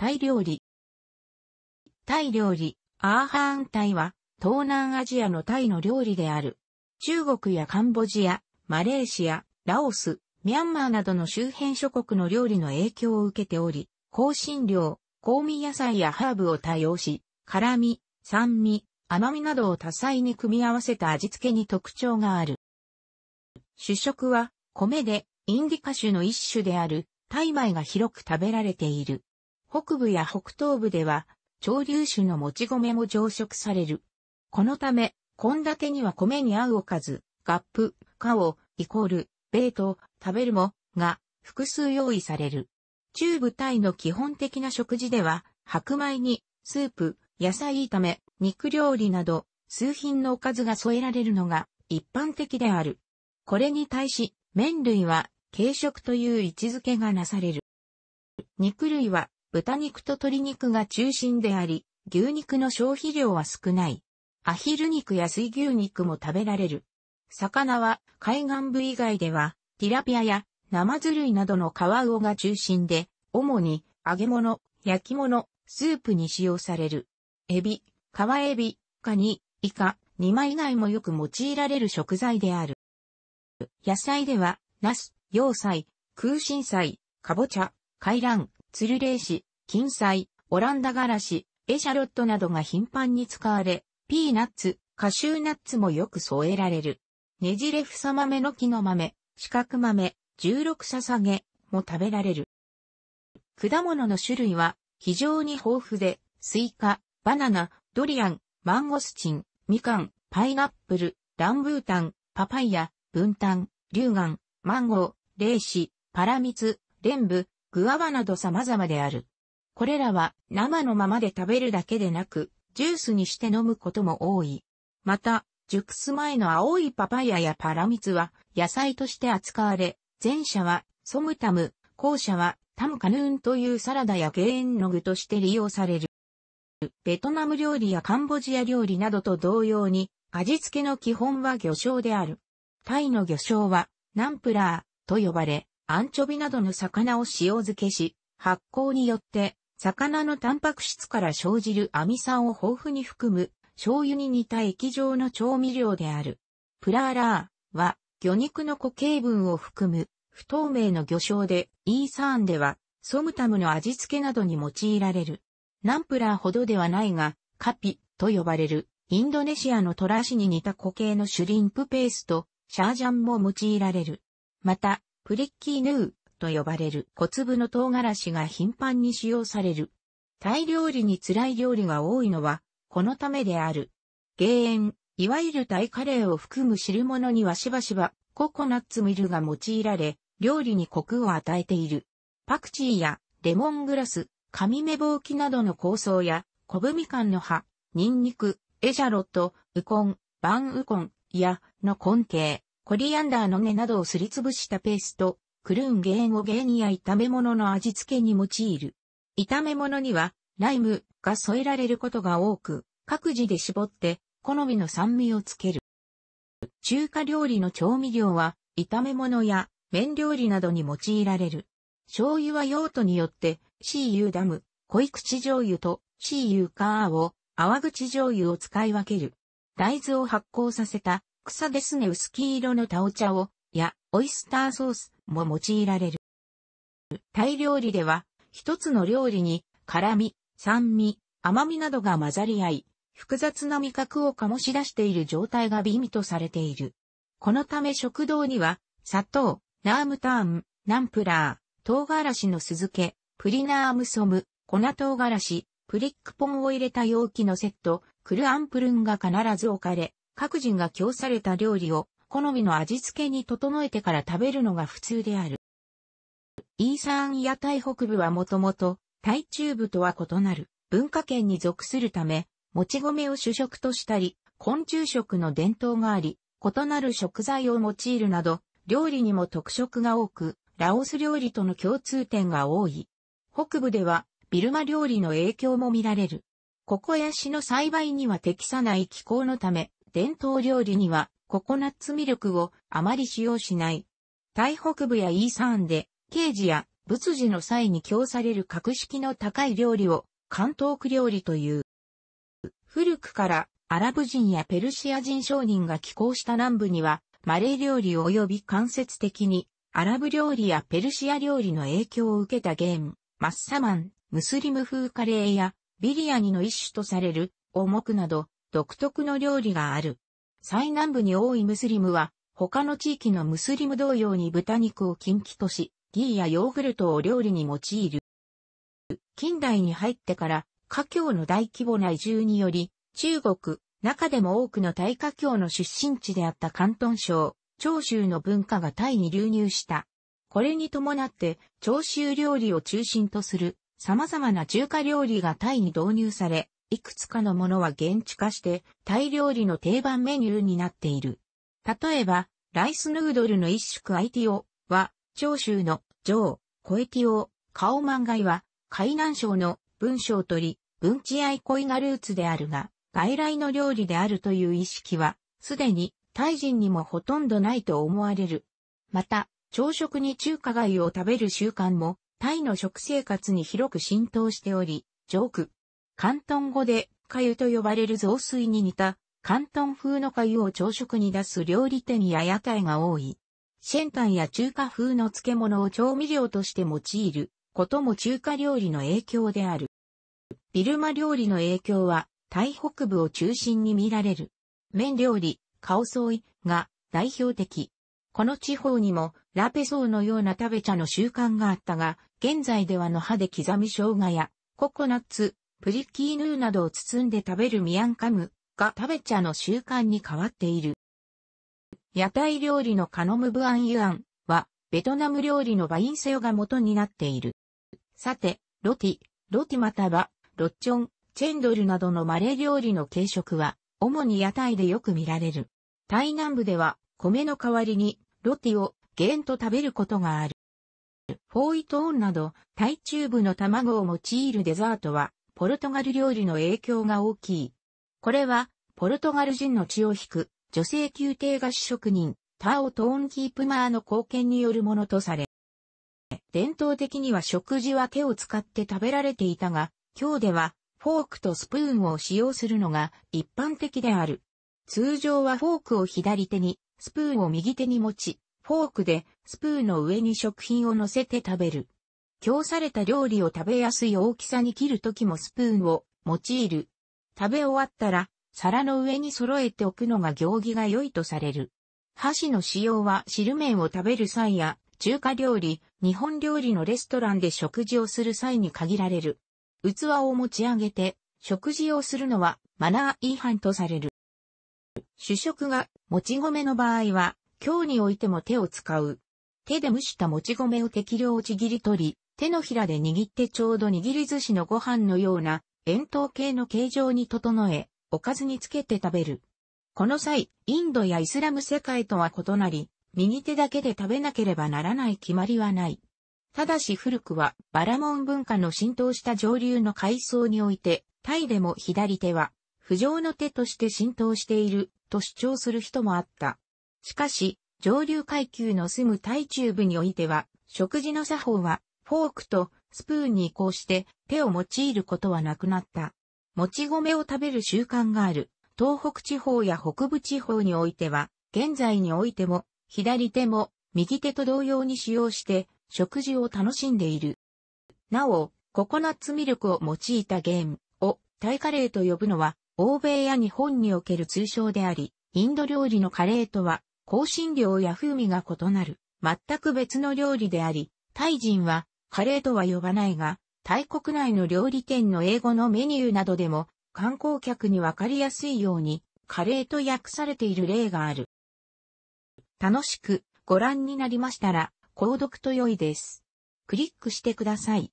タイ料理。タイ料理、アーハーンタイは、東南アジアのタイの料理である。中国やカンボジア、マレーシア、ラオス、ミャンマーなどの周辺諸国の料理の影響を受けており、香辛料、香味野菜やハーブを多用し、辛味、酸味、甘味などを多彩に組み合わせた味付けに特徴がある。主食は米でインディカ種の一種であるタイ米が広く食べられている。北部や北東部では、潮流種のもち米も常食される。このため、献立には米に合うおかず、ガップ、カオ、イコール、ベート、食べるも、が、複数用意される。中部タイの基本的な食事では、白米に、スープ、野菜炒め、肉料理など、数品のおかずが添えられるのが、一般的である。これに対し、麺類は、軽食という位置づけがなされる。肉類は、豚肉と鶏肉が中心であり、牛肉の消費量は少ない。アヒル肉や水牛肉も食べられる。魚は海岸部以外では、ティラピアや生マズ類などの川魚が中心で、主に揚げ物、焼き物、スープに使用される。エビ、川エビ、カニ、イカ、ニマ以外もよく用いられる食材である。野菜では、ナス、洋菜、空心菜、かぼちゃ、海ン、ツルレイシ、金彩、オランダガラシ、エシャロットなどが頻繁に使われ、ピーナッツ、カシューナッツもよく添えられる。ねじれふさ豆の木の豆、四角豆、十六ささげも食べられる。果物の種類は非常に豊富で、スイカ、バナナ、ドリアン、マンゴスチン、みかん、パイナップル、ランブータン、パパイヤ、ブンタン、リュウガン、マンゴー、レーシ、パラミツ、レンブ、グアバなど様々である。これらは生のままで食べるだけでなく、ジュースにして飲むことも多い。また、熟す前の青いパパイヤやパラミツは野菜として扱われ、前者はソムタム、後者はタムカヌーンというサラダやゲーンの具として利用される。ベトナム料理やカンボジア料理などと同様に、味付けの基本は魚醤である。タイの魚醤は、ナンプラーと呼ばれ、アンチョビなどの魚を塩漬けし、発酵によって魚のタンパク質から生じるアミ酸を豊富に含む醤油に似た液状の調味料である。プラーラーは魚肉の固形分を含む不透明の魚醤で、イーサーンではソムタムの味付けなどに用いられる。ナンプラーほどではないが、カピと呼ばれるインドネシアのトラシに似た固形のシュリンプペースト、シャージャンも用いられる。また、プリッキーヌーと呼ばれる小粒の唐辛子が頻繁に使用される。タイ料理に辛い料理が多いのは、このためである。減塩、いわゆるタイカレーを含む汁物にはしばしばココナッツミルが用いられ、料理にコクを与えている。パクチーやレモングラス、紙目ぼうきなどの香草や、コブミカンの葉、ニンニク、エジャロット、ウコン、バンウコンやの根茎、コリアンダーの根などをすりつぶしたペースト、クルーンゲーンをゲーニや炒め物の味付けに用いる。炒め物には、ライムが添えられることが多く、各自で絞って、好みの酸味をつける。中華料理の調味料は、炒め物や麺料理などに用いられる。醤油は用途によって、CU ダム、濃い口醤油と CU カーを、泡口醤油を使い分ける。大豆を発酵させた、草ですね薄黄色のタオ茶を、や、オイスターソース、も用いられる。タイ料理では、一つの料理に、辛味、酸味、甘味などが混ざり合い、複雑な味覚を醸し出している状態が美味とされている。このため食堂には、砂糖、ナームターン、ナンプラー、唐辛子の酢漬け、プリナームソム、粉唐辛子、プリックポンを入れた容器のセット、クルアンプルンが必ず置かれ、各人が供された料理を好みの味付けに整えてから食べるのが普通である。イーサン屋タイ北部はもともと、タイ中部とは異なる文化圏に属するため、もち米を主食としたり、昆虫食の伝統があり、異なる食材を用いるなど、料理にも特色が多く、ラオス料理との共通点が多い。北部では、ビルマ料理の影響も見られる。ココヤシの栽培には適さない気候のため、伝統料理にはココナッツミルクをあまり使用しない。台北部やイーサンで、刑事や仏事の際に供される格式の高い料理を、関東区料理という。古くからアラブ人やペルシア人商人が寄港した南部には、マレー料理及び間接的に、アラブ料理やペルシア料理の影響を受けたゲーム、マッサマン、ムスリム風カレーやビリヤニの一種とされる、重くなど、独特の料理がある。最南部に多いムスリムは、他の地域のムスリム同様に豚肉を禁忌とし、ギーやヨーグルトを料理に用いる。近代に入ってから、華僑の大規模な移住により、中国、中でも多くの大華僑の出身地であった広東省、長州の文化がタイに流入した。これに伴って、長州料理を中心とする様々な中華料理がタイに導入され、いくつかのものは現地化してタイ料理の定番メニューになっている。例えば、ライスヌードルの一種アイティオは、長州の上、コエティオ、カオマンガイは、海南省の文章取り、文イ愛恋がルーツであるが、外来の料理であるという意識は、すでにタイ人にもほとんどないと思われる。また、朝食に中華街を食べる習慣も、タイの食生活に広く浸透しており、ジョーク、広東語で、かゆと呼ばれる雑炊に似た、広東風のかゆを朝食に出す料理店や屋台が多い。シェンタンや中華風の漬物を調味料として用いることも中華料理の影響である。ビルマ料理の影響は、タイ北部を中心に見られる。麺料理、カオソイが代表的。この地方にもラペソウのような食べ茶の習慣があったが、現在ではの歯で刻み生姜やココナッツ、プリッキーヌーなどを包んで食べるミアンカムが食べ茶の習慣に変わっている。屋台料理のカノムブアンユアンは、ベトナム料理のバインセオが元になっている。さて、ロティ、ロティまたは、ロッチョン、チェンドルなどのマレー料理の軽食は、主に屋台でよく見られる。タイ南部では、米の代わりに、ロティを、ゲーンと食べることがある。フォーイトーンなど、タイ中部の卵を用いるデザートは、ポルトガル料理の影響が大きい。これは、ポルトガル人の血を引く、女性宮廷菓子職人、タオ・トーンキープマーの貢献によるものとされ、伝統的には食事は手を使って食べられていたが、今日ではフォークとスプーンを使用するのが一般的である。通常はフォークを左手に、スプーンを右手に持ち、フォークでスプーンの上に食品を乗せて食べる。供された料理を食べやすい大きさに切るときもスプーンを用いる。食べ終わったら、皿の上に揃えておくのが行儀が良いとされる。箸の使用は汁麺を食べる際や、中華料理、日本料理のレストランで食事をする際に限られる。器を持ち上げて、食事をするのはマナー違反とされる。主食がもち米の場合は、今日においても手を使う。手で蒸したもち米を適量ちぎり取り、手のひらで握ってちょうど握り寿司のご飯のような円筒形の形状に整え、おかずにつけて食べる。この際、インドやイスラム世界とは異なり、右手だけで食べなければならない決まりはない。ただし古くはバラモン文化の浸透した上流の階層において、タイでも左手は、不浄の手として浸透していると主張する人もあった。しかし、上流階級の住むタイ中部においては、食事の作法はフォークとスプーンに移行して手を用いることはなくなった。もち米を食べる習慣がある東北地方や北部地方においては、現在においても左手も右手と同様に使用して食事を楽しんでいる。なお、ココナッツミルクを用いたゲームをタイカレーと呼ぶのは欧米や日本における通称であり、インド料理のカレーとは香辛料や風味が異なる全く別の料理であり、タイ人はカレーとは呼ばないが、タイ国内の料理店の英語のメニューなどでも、観光客にわかりやすいように、カレーと訳されている例がある。楽しくご覧になりましたら、購読と良いです。クリックしてください。